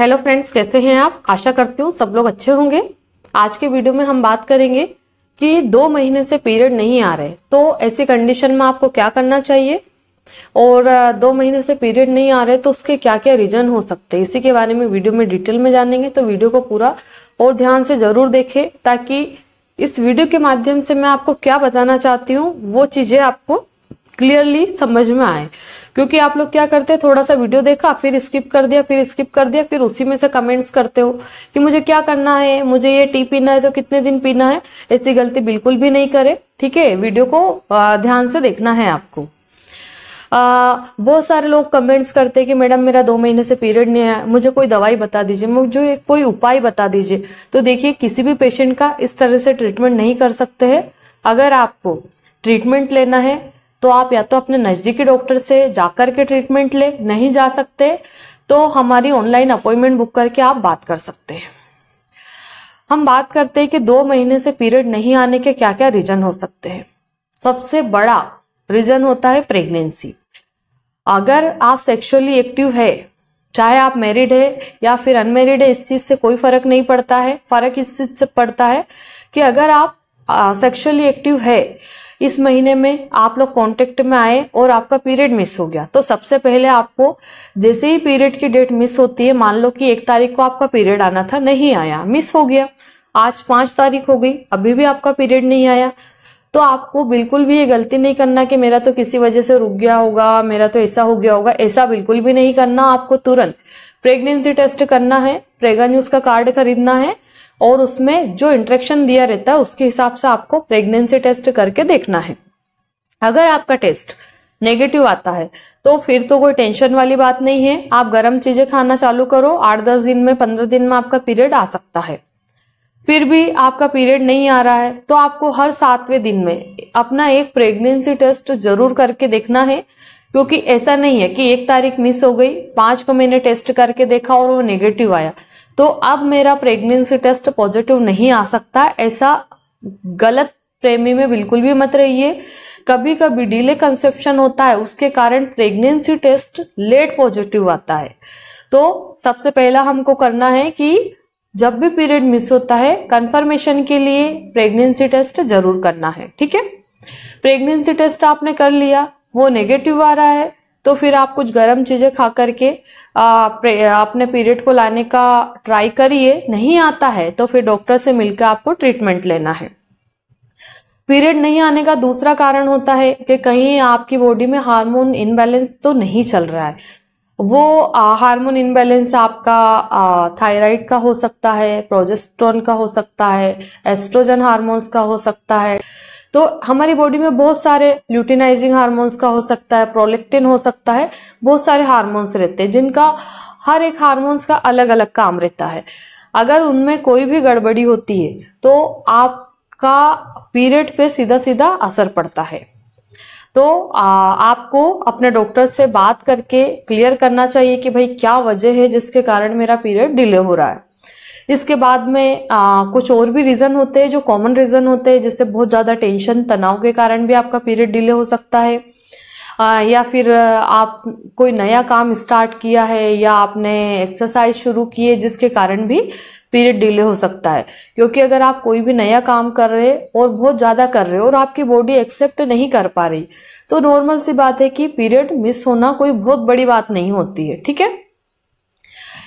hello friends कैसे हैं आप आशा करती हूँ सब लोग अच्छे होंगे आज के वीडियो में हम बात करेंगे कि दो महीने से पीरियड नहीं आ रहे तो ऐसी कंडीशन में आपको क्या करना चाहिए और दो महीने से पीरियड नहीं आ रहे तो उसके क्या क्या रीजन हो सकते हैं इसी के बारे में वीडियो में डिटेल में जानेंगे तो वीडियो को पूरा और ध्यान से जरूर देखें ताकि इस वीडियो के माध्यम से मैं आपको क्या बताना चाहती हूँ वो चीज़ें आपको क्लियरली समझ में आए क्योंकि आप लोग क्या करते हैं थोड़ा सा वीडियो देखा फिर स्किप कर दिया फिर स्किप कर दिया फिर उसी में से कमेंट्स करते हो कि मुझे क्या करना है मुझे ये टी पीना है तो कितने दिन पीना है ऐसी गलती बिल्कुल भी नहीं करे ठीक है वीडियो को ध्यान से देखना है आपको बहुत सारे लोग कमेंट्स करते हैं कि मैडम मेरा दो महीने से पीरियड नहीं आया मुझे कोई दवाई बता दीजिए मुझे कोई उपाय बता दीजिए तो देखिए किसी भी पेशेंट का इस तरह से ट्रीटमेंट नहीं कर सकते हैं अगर आपको ट्रीटमेंट लेना है तो आप या तो अपने नज़दीकी डॉक्टर से जाकर के ट्रीटमेंट ले नहीं जा सकते तो हमारी ऑनलाइन अपॉइंटमेंट बुक करके आप बात कर सकते हैं हम बात करते हैं कि दो महीने से पीरियड नहीं आने के क्या क्या रीजन हो सकते हैं सबसे बड़ा रीजन होता है प्रेगनेंसी अगर आप सेक्सुअली एक्टिव है चाहे आप मैरिड है या फिर अनमेरिड है इस चीज़ से कोई फर्क नहीं पड़ता है फर्क इस चीज़ से पड़ता है कि अगर आप सेक्सुअली एक्टिव है इस महीने में आप लोग कांटेक्ट में आए और आपका पीरियड मिस हो गया तो सबसे पहले आपको जैसे ही पीरियड की डेट मिस होती है मान लो कि एक तारीख को आपका पीरियड आना था नहीं आया मिस हो गया आज पांच तारीख हो गई अभी भी आपका पीरियड नहीं आया तो आपको बिल्कुल भी ये गलती नहीं करना कि मेरा तो किसी वजह से रुक गया होगा मेरा तो ऐसा हो गया होगा ऐसा बिल्कुल भी नहीं करना आपको तुरंत प्रेगनेंसी टेस्ट करना है प्रेगा न्यूज का कार्ड खरीदना है और उसमें जो इंट्रेक्शन दिया रहता है उसके हिसाब से आपको प्रेगनेंसी टेस्ट करके देखना है अगर आपका टेस्ट नेगेटिव आता है तो फिर तो कोई टेंशन वाली बात नहीं है आप गर्म चीजें खाना चालू करो आठ दस दिन में पंद्रह दिन में आपका पीरियड आ सकता है फिर भी आपका पीरियड नहीं आ रहा है तो आपको हर सातवें दिन में अपना एक प्रेगनेंसी टेस्ट जरूर करके देखना है क्योंकि ऐसा नहीं है कि एक तारीख मिस हो गई पांच को मैंने टेस्ट करके देखा और वो नेगेटिव आया तो अब मेरा प्रेगनेंसी टेस्ट पॉजिटिव नहीं आ सकता ऐसा गलत प्रेमी में बिल्कुल भी मत रहिए कभी कभी डिले कंसेप्शन होता है उसके कारण प्रेगनेंसी टेस्ट लेट पॉजिटिव आता है तो सबसे पहला हमको करना है कि जब भी पीरियड मिस होता है कंफर्मेशन के लिए प्रेगनेंसी टेस्ट जरूर करना है ठीक है प्रेगनेंसी टेस्ट आपने कर लिया वो नेगेटिव आ रहा है तो फिर आप कुछ गर्म चीज़ें खा करके अपने पीरियड को लाने का ट्राई करिए नहीं आता है तो फिर डॉक्टर से मिलकर आपको ट्रीटमेंट लेना है पीरियड नहीं आने का दूसरा कारण होता है कि कहीं आपकी बॉडी में हार्मोन इनबैलेंस तो नहीं चल रहा है वो हार्मोन इनबैलेंस आपका थायराइड का हो सकता है प्रोजेस्ट्रॉन का हो सकता है एस्ट्रोजन हार्मोन्स का हो सकता है तो हमारी बॉडी में बहुत सारे ल्यूटिनाइजिंग हार्मोन्स का हो सकता है प्रोलेक्टिन हो सकता है बहुत सारे हार्मोन्स रहते हैं जिनका हर एक हार्मोन्स का अलग अलग काम रहता है अगर उनमें कोई भी गड़बड़ी होती है तो आपका पीरियड पे सीधा सीधा असर पड़ता है तो आ, आपको अपने डॉक्टर से बात करके क्लियर करना चाहिए कि भाई क्या वजह है जिसके कारण मेरा पीरियड डिले हो रहा है इसके बाद में आ, कुछ और भी रीज़न होते हैं जो कॉमन रीज़न होते हैं जैसे बहुत ज़्यादा टेंशन तनाव के कारण भी आपका पीरियड डिले हो सकता है आ, या फिर आप कोई नया काम स्टार्ट किया है या आपने एक्सरसाइज शुरू की है जिसके कारण भी पीरियड डिले हो सकता है क्योंकि अगर आप कोई भी नया काम कर रहे और बहुत ज़्यादा कर रहे हो और आपकी बॉडी एक्सेप्ट नहीं कर पा रही तो नॉर्मल सी बात है कि पीरियड मिस होना कोई बहुत बड़ी बात नहीं होती है ठीक है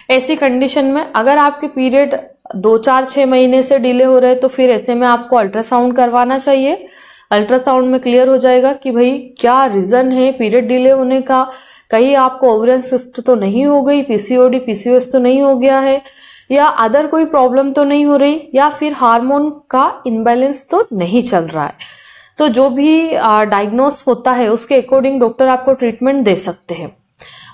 ऐसी कंडीशन में अगर आपके पीरियड दो चार छः महीने से डिले हो रहे तो फिर ऐसे में आपको अल्ट्रासाउंड करवाना चाहिए अल्ट्रासाउंड में क्लियर हो जाएगा कि भाई क्या रीज़न है पीरियड डिले होने का कहीं आपको ओवरियन सिस्ट तो नहीं हो गई पीसीओडी पीसीओएस तो नहीं हो गया है या अदर कोई प्रॉब्लम तो नहीं हो रही या फिर हार्मोन का इनबैलेंस तो नहीं चल रहा है तो जो भी डायग्नोस होता है उसके अकॉर्डिंग डॉक्टर आपको ट्रीटमेंट दे सकते हैं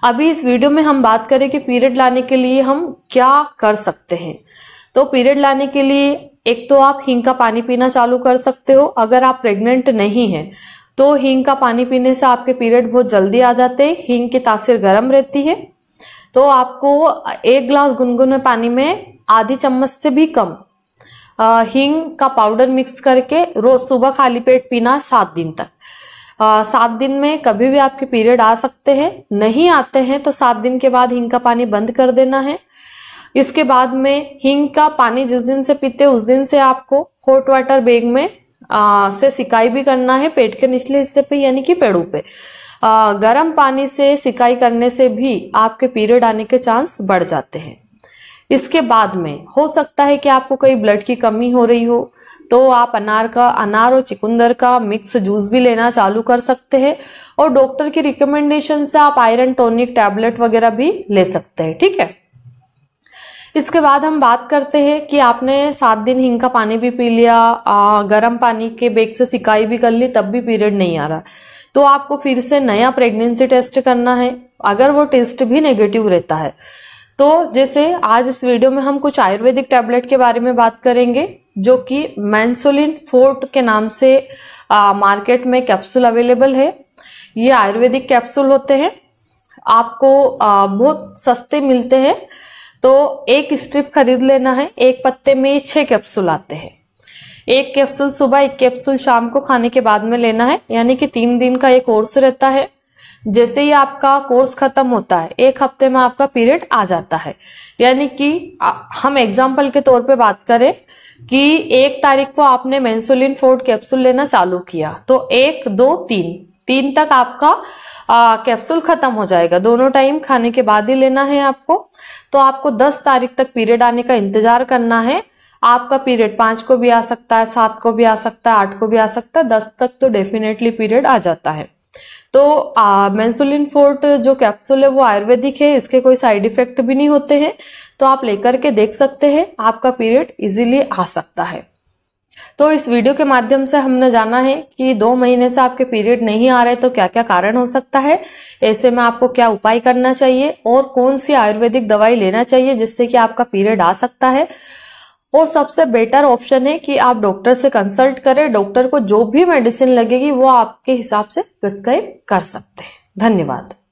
अभी इस वीडियो में हम बात करें कि पीरियड लाने के लिए हम क्या कर सकते हैं तो पीरियड लाने के लिए एक तो आप हींग का पानी पीना चालू कर सकते हो अगर आप प्रेग्नेंट नहीं हैं तो हींग का पानी पीने से आपके पीरियड बहुत जल्दी आ जाते हैं हींग की तासीर गर्म रहती है तो आपको एक ग्लास गुनगुने पानी में आधी चम्मच से भी कम हींग का पाउडर मिक्स करके रोज सुबह खाली पेट पीना सात दिन तक सात दिन में कभी भी आपके पीरियड आ सकते हैं नहीं आते हैं तो सात दिन के बाद हिंग का पानी बंद कर देना है इसके बाद में हिंग का पानी जिस दिन से पीते उस दिन से आपको हॉट वाटर बेग में आ, से सिकाई भी करना है पेट के निचले हिस्से पे यानी कि पेड़ों पे गर्म पानी से सिकाई करने से भी आपके पीरियड आने के चांस बढ़ जाते हैं इसके बाद में हो सकता है कि आपको कहीं ब्लड की कमी हो रही हो तो आप अनार का अनार और चिकुंदर का मिक्स जूस भी लेना चालू कर सकते हैं और डॉक्टर की रिकमेंडेशन से आप आयरन टॉनिक टैबलेट वगैरह भी ले सकते हैं ठीक है इसके बाद हम बात करते हैं कि आपने सात दिन हिंग का पानी भी पी लिया गर्म पानी के बेग से सिकाई भी कर ली तब भी पीरियड नहीं आ रहा तो आपको फिर से नया प्रेगनेंसी टेस्ट करना है अगर वो टेस्ट भी नेगेटिव रहता है तो जैसे आज इस वीडियो में हम कुछ आयुर्वेदिक टैबलेट के बारे में बात करेंगे जो कि मैंसोलिन फोर्ट के नाम से आ, मार्केट में कैप्सूल अवेलेबल है ये आयुर्वेदिक कैप्सूल होते हैं आपको आ, बहुत सस्ते मिलते हैं तो एक स्ट्रिप खरीद लेना है एक पत्ते में छः कैप्सूल आते हैं एक कैप्सूल सुबह एक कैप्सूल शाम को खाने के बाद में लेना है यानी कि तीन दिन का एक कोर्स रहता है जैसे ही आपका कोर्स खत्म होता है एक हफ्ते में आपका पीरियड आ जाता है यानी कि हम एग्जाम्पल के तौर पे बात करें कि एक तारीख को आपने मेन्सुलिन फोर्ड कैप्सूल लेना चालू किया तो एक दो तीन तीन तक आपका कैप्सूल खत्म हो जाएगा दोनों टाइम खाने के बाद ही लेना है आपको तो आपको दस तारीख तक पीरियड आने का इंतजार करना है आपका पीरियड पांच को भी आ सकता है सात को भी आ सकता है आठ को भी आ सकता है दस तक तो डेफिनेटली पीरियड आ जाता है तो मेन्सुलिन फोर्ट जो कैप्सूल है वो आयुर्वेदिक है इसके कोई साइड इफेक्ट भी नहीं होते हैं तो आप लेकर के देख सकते हैं आपका पीरियड इजीली आ सकता है तो इस वीडियो के माध्यम से हमने जाना है कि दो महीने से आपके पीरियड नहीं आ रहे तो क्या क्या कारण हो सकता है ऐसे में आपको क्या उपाय करना चाहिए और कौन सी आयुर्वेदिक दवाई लेना चाहिए जिससे कि आपका पीरियड आ सकता है और सबसे बेटर ऑप्शन है कि आप डॉक्टर से कंसल्ट करें डॉक्टर को जो भी मेडिसिन लगेगी वो आपके हिसाब से प्रिस्क्राइब कर सकते हैं धन्यवाद